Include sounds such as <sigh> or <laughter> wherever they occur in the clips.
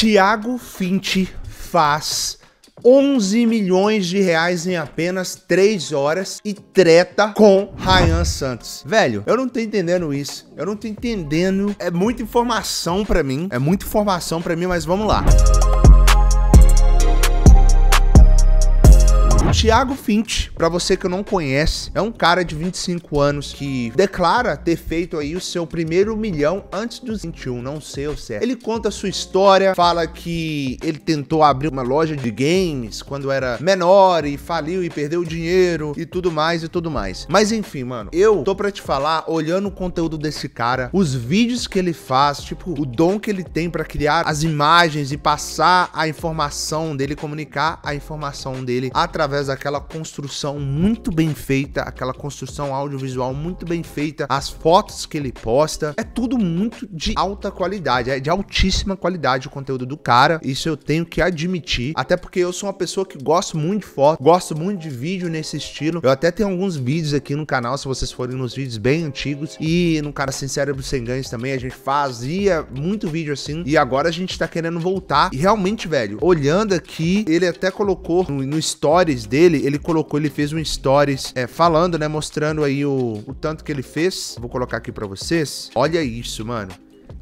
Tiago Finti faz 11 milhões de reais em apenas 3 horas e treta com Ryan Santos. Velho, eu não tô entendendo isso. Eu não tô entendendo. É muita informação para mim. É muita informação para mim, mas vamos lá. Música Tiago Finch, para você que não conhece, é um cara de 25 anos que declara ter feito aí o seu primeiro milhão antes dos 21, não sei o certo. Ele conta sua história, fala que ele tentou abrir uma loja de games quando era menor e faliu e perdeu dinheiro e tudo mais e tudo mais. Mas enfim, mano, eu tô para te falar, olhando o conteúdo desse cara, os vídeos que ele faz, tipo, o dom que ele tem para criar as imagens e passar a informação dele, comunicar a informação dele através aquela construção muito bem feita, aquela construção audiovisual muito bem feita, as fotos que ele posta, é tudo muito de alta qualidade, é de altíssima qualidade o conteúdo do cara. Isso eu tenho que admitir, até porque eu sou uma pessoa que gosto muito de foto, gosto muito de vídeo nesse estilo. Eu até tenho alguns vídeos aqui no canal, se vocês forem nos vídeos bem antigos e no cara sem cérebro sem ganhos também, a gente fazia muito vídeo assim e agora a gente tá querendo voltar. E realmente, velho, olhando aqui, ele até colocou no, no stories dele, ele colocou, ele fez um stories é, falando, né? Mostrando aí o, o tanto que ele fez. Vou colocar aqui para vocês. Olha isso, mano.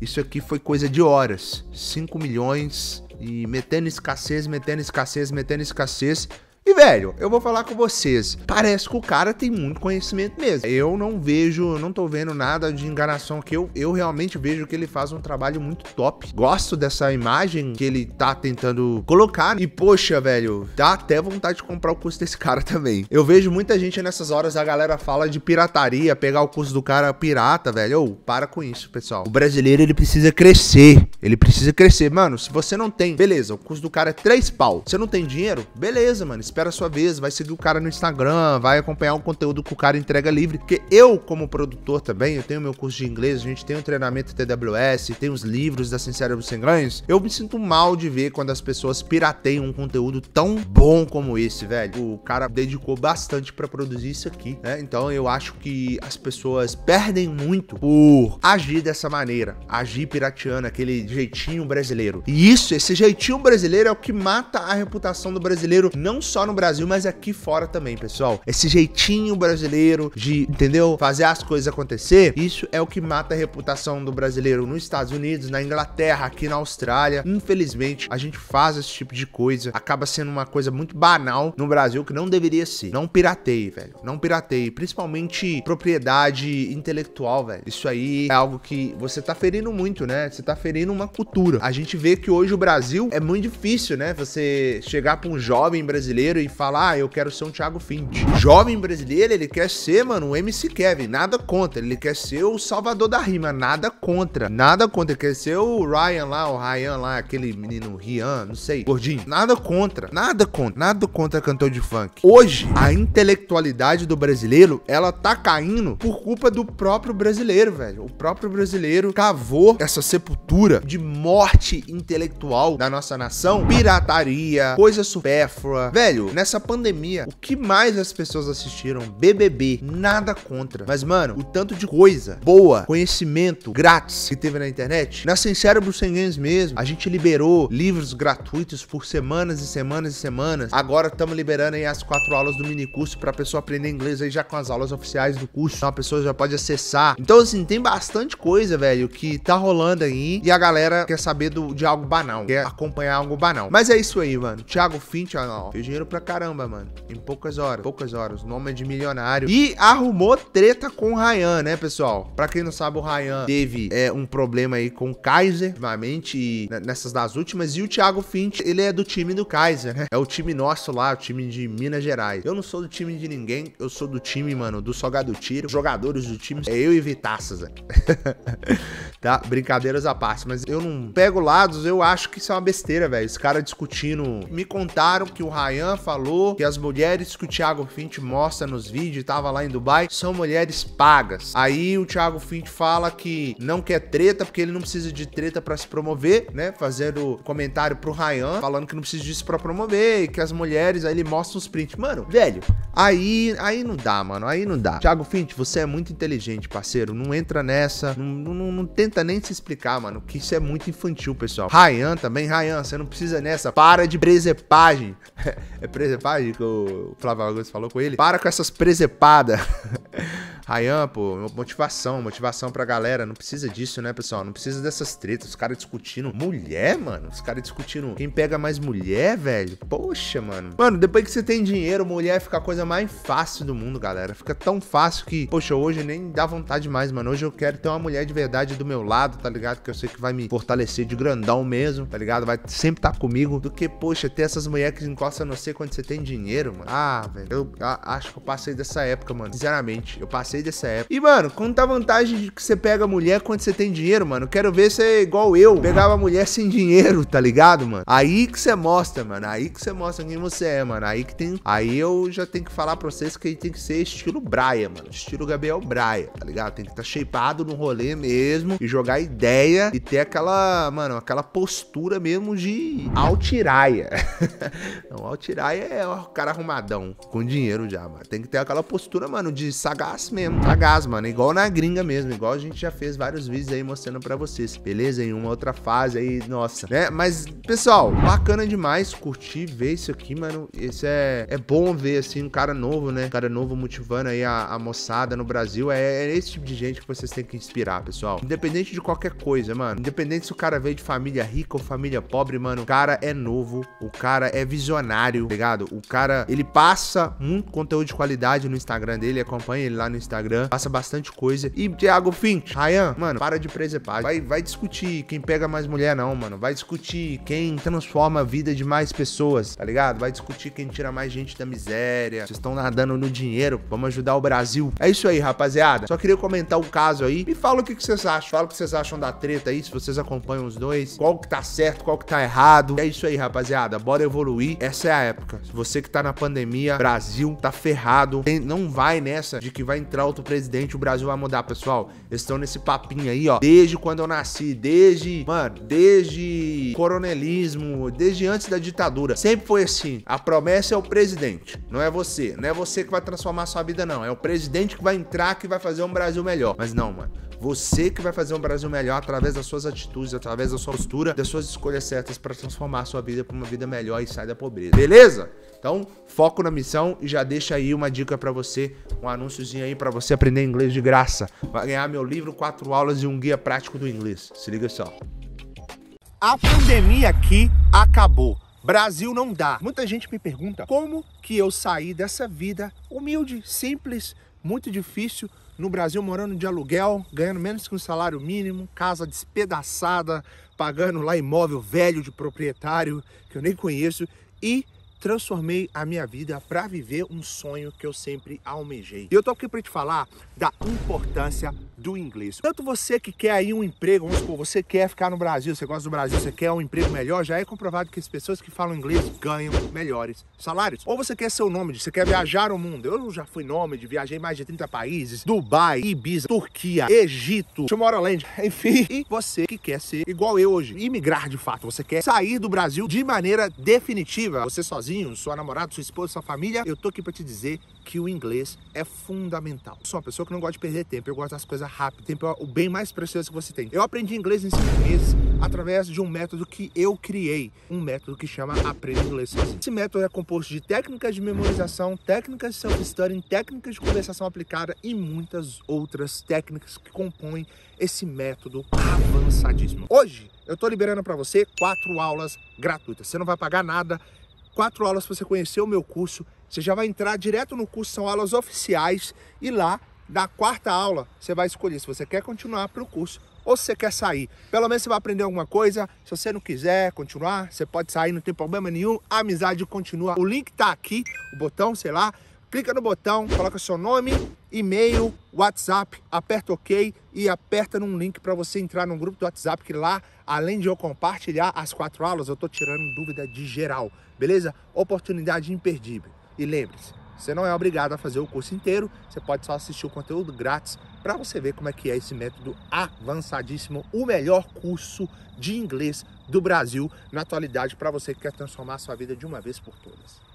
Isso aqui foi coisa de horas. 5 milhões e metendo escassez, metendo escassez, metendo escassez. E, velho, eu vou falar com vocês. Parece que o cara tem muito conhecimento mesmo. Eu não vejo, não tô vendo nada de enganação aqui. Eu, eu realmente vejo que ele faz um trabalho muito top. Gosto dessa imagem que ele tá tentando colocar. E, poxa, velho, dá até vontade de comprar o curso desse cara <laughs> também. Eu vejo muita gente nessas horas, a galera fala de pirataria, pegar o curso do cara pirata, velho. Ô, para com isso, pessoal. O brasileiro, ele precisa crescer. Ele precisa crescer. Mano, se você não tem, beleza, o curso do cara é três pau. Você não tem dinheiro? Beleza, mano espera a sua vez, vai seguir o cara no Instagram, vai acompanhar o conteúdo que o cara entrega livre. Porque eu, como produtor também, eu tenho meu curso de inglês, a gente tem o um treinamento TWS, tem os livros da Sincera dos Sem Ganhos. Eu me sinto mal de ver quando as pessoas pirateiam um conteúdo tão bom como esse, velho. O cara dedicou bastante para produzir isso aqui, né? Então eu acho que as pessoas perdem muito por agir dessa maneira, agir pirateando, aquele jeitinho brasileiro. E isso, esse jeitinho brasileiro é o que mata a reputação do brasileiro, não só só no Brasil, mas aqui fora também, pessoal. Esse jeitinho brasileiro de, entendeu? Fazer as coisas acontecer, isso é o que mata a reputação do brasileiro nos Estados Unidos, na Inglaterra, aqui na Austrália. Infelizmente, a gente faz esse tipo de coisa, acaba sendo uma coisa muito banal no Brasil que não deveria ser. Não pirateie, velho. Não pirateie, principalmente propriedade intelectual, velho. Isso aí é algo que você tá ferindo muito, né? Você tá ferindo uma cultura. A gente vê que hoje o Brasil é muito difícil, né? Você chegar para um jovem brasileiro brasileiro e fala, ah, eu quero ser um Thiago Fint. Jovem brasileiro, ele quer ser, mano, o MC Kevin, nada contra. Ele quer ser o salvador da rima, nada contra. Nada contra, ele quer ser o Ryan lá, o Ryan lá, aquele menino Rian, não sei, gordinho. Nada contra, nada contra, nada contra cantor de funk. Hoje, a intelectualidade do brasileiro, ela tá caindo por culpa do próprio brasileiro, velho. O próprio brasileiro cavou essa sepultura de morte intelectual da nossa nação, pirataria, coisa supérflua. Velho, velho, nessa pandemia, o que mais as pessoas assistiram? BBB, nada contra. Mas, mano, o tanto de coisa boa, conhecimento grátis que teve na internet, na sincera Cérebro Sem Games mesmo, a gente liberou livros gratuitos por semanas e semanas e semanas. Agora estamos liberando aí as quatro aulas do mini curso pra pessoa aprender inglês aí já com as aulas oficiais do curso. Então a pessoa já pode acessar. Então, assim, tem bastante coisa, velho, que tá rolando aí e a galera quer saber do, de algo banal, quer acompanhar algo banal. Mas é isso aí, mano. Thiago Fint, ó, ó, engenheiro pra caramba, mano. Em poucas horas. Poucas horas. O nome é de milionário. E arrumou treta com o Ryan, né, pessoal? Pra quem não sabe, o Ryan teve é, um problema aí com o Kaiser, novamente nessas das últimas. E o Thiago Finch, ele é do time do Kaiser, né? É o time nosso lá, o time de Minas Gerais. Eu não sou do time de ninguém, eu sou do time, mano, do Sogado Tiro. Jogadores do time é eu e Vitaças, né? <laughs> tá? Brincadeiras à parte. Mas eu não pego lados, eu acho que isso é uma besteira, velho. Esse cara discutindo. Me contaram que o Ryan falou que as mulheres que o Thiago Fint mostra nos vídeos, tava lá em Dubai, são mulheres pagas. Aí o Thiago Fint fala que não quer treta porque ele não precisa de treta para se promover, né? Fazendo comentário pro Ryan falando que não precisa disso para promover e que as mulheres, aí ele mostra os prints. Mano, velho, aí, aí não dá, mano, aí não dá. Thiago Fint, você é muito inteligente, parceiro, não entra nessa, não, não, não tenta nem se explicar, mano, que isso é muito infantil, pessoal. Ryan também, Ryan, você não precisa nessa, para de presepagem. <laughs> é presepagem que o Flávio Augusto falou com ele. Para com essas presepadas. <laughs> Rayan, pô, motivação, motivação pra galera. Não precisa disso, né, pessoal? Não precisa dessas tretas. Os caras discutindo mulher, mano. Os caras discutindo quem pega mais mulher, velho. Poxa, mano. Mano, depois que você tem dinheiro, mulher fica a coisa mais fácil do mundo, galera. Fica tão fácil que, poxa, hoje nem dá vontade mais, mano. Hoje eu quero ter uma mulher de verdade do meu lado, tá ligado? Que eu sei que vai me fortalecer de grandão mesmo, tá ligado? Vai sempre estar tá comigo. Do que, poxa, ter essas mulheres que encostam não sei quando você tem dinheiro, mano. Ah, velho. eu acho que eu passei dessa época, mano. Sinceramente, eu passei passei dessa época. E, mano, quanta tá vantagem de que você pega mulher quando você tem dinheiro, mano. Quero ver se é igual eu. Pegava mulher sem dinheiro, tá ligado, mano? Aí que você mostra, mano. Aí que você mostra quem você é, mano. Aí que tem. Aí eu já tenho que falar pra vocês que ele tem que ser estilo Braia, mano. Estilo Gabriel Braia, tá ligado? Tem que estar tá shapeado no rolê mesmo e jogar ideia e ter aquela, mano, aquela postura mesmo de altiraia. <laughs> Não, altiraia é o cara arrumadão, com dinheiro já, mano. Tem que ter aquela postura, mano, de sagaz mesmo a gás, mano. Igual na gringa mesmo, igual a gente já fez vários vídeos aí mostrando pra vocês, beleza? Em uma outra fase aí, nossa, né? Mas, pessoal, bacana demais curtir, ver isso aqui, mano. Isso é, é bom ver, assim, um cara novo, né? Um cara novo motivando aí a, a moçada no Brasil. É, é, esse tipo de gente que vocês têm que inspirar, pessoal. Independente de qualquer coisa, mano. Independente se o cara veio de família rica ou família pobre, mano. O cara é novo, o cara é visionário, tá ligado? O cara, ele passa muito conteúdo de qualidade no Instagram dele, acompanha ele lá no Instagram Instagram, passa bastante coisa. E Thiago Finch, Ryan, mano, para de presepar. Vai, vai discutir quem pega mais mulher, não, mano. Vai discutir quem transforma a vida de mais pessoas, tá ligado? Vai discutir quem tira mais gente da miséria. Vocês estão nadando no dinheiro, vamos ajudar o Brasil. É isso aí, rapaziada. Só queria comentar o caso aí. Me fala o que, vocês acham. Fala o que vocês acham da treta aí, se vocês acompanham os dois. Qual que tá certo, qual que tá errado. É isso aí, rapaziada. Bora evoluir. Essa é a época. Você que tá na pandemia, Brasil tá ferrado. não vai nessa de que vai entrar encontrar outro presidente, o Brasil vai mudar, pessoal. Eles estão nesse papinho aí, ó. Desde quando eu nasci, desde, mano, desde coronelismo, desde antes da ditadura. Sempre foi assim. A promessa é o presidente, não é você. Não é você que vai transformar sua vida, não. É o presidente que vai entrar, que vai fazer um Brasil melhor. Mas não, mano. Você que vai fazer um Brasil melhor através das suas atitudes, através da sua postura, das suas escolhas certas para transformar a sua vida para uma vida melhor e sair da pobreza. Beleza? Então, foco na missão e já deixa aí uma dica para você, um anúnciozinho aí para você aprender inglês de graça. Vai ganhar meu livro, quatro aulas e um guia prático do inglês. Se liga só. A pandemia aqui acabou. Brasil não dá. Muita gente me pergunta como que eu saí dessa vida humilde, simples, muito difícil no Brasil morando de aluguel, ganhando menos que um salário mínimo, casa despedaçada, pagando lá imóvel velho de proprietário que eu nem conheço e transformei a minha vida para viver um sonho que eu sempre almejei. E eu tô aqui para te falar da importância do inglês. Tanto você que quer aí um emprego, vamos supor, você quer ficar no Brasil, você gosta do Brasil, você quer um emprego melhor, já é comprovado que as pessoas que falam inglês ganham melhores salários. Ou você quer ser o nome, você quer viajar o mundo. Eu já fui nome, de viajei mais de 30 países, Dubai, Ibiza, Turquia, Egito, Tomorrowland, <laughs> enfim. E você que quer ser igual eu hoje, imigrar de fato, você quer sair do Brasil de maneira definitiva, você sozinho sozinho, sua namorada, sua esposa, sua família, eu tô aqui para te dizer que o inglês é fundamental. Eu sou uma pessoa que não gosta de perder tempo, eu gosto das coisas rápidas. Tempo é o bem mais precioso que você tem. Eu aprendi inglês em cinco meses através de um método que eu criei, um método que chama Aprenda Inglês Esse método é composto de técnicas de memorização, técnicas de self-studying, técnicas de conversação aplicada e muitas outras técnicas que compõem esse método avançadíssimo. Hoje, eu tô liberando para você quatro aulas gratuitas. Você não vai pagar nada quatro aulas para você conhecer o meu curso. Você já vai entrar direto no curso, são aulas oficiais e lá da quarta aula você vai escolher se você quer continuar para o curso ou se você quer sair. Pelo menos você vai aprender alguma coisa. Se você não quiser continuar, você pode sair, não tem problema nenhum. A amizade continua. O link está aqui, o botão, sei lá clica no botão, coloca seu nome, e-mail, WhatsApp, aperta OK e aperta num link para você entrar num grupo do WhatsApp que lá, além de eu compartilhar as quatro aulas, eu tô tirando dúvida de geral, beleza? Oportunidade imperdível. E lembre-se, você não é obrigado a fazer o curso inteiro, você pode só assistir o conteúdo grátis para você ver como é que é esse método avançadíssimo, o melhor curso de inglês do Brasil na atualidade para você que quer transformar a sua vida de uma vez por todas.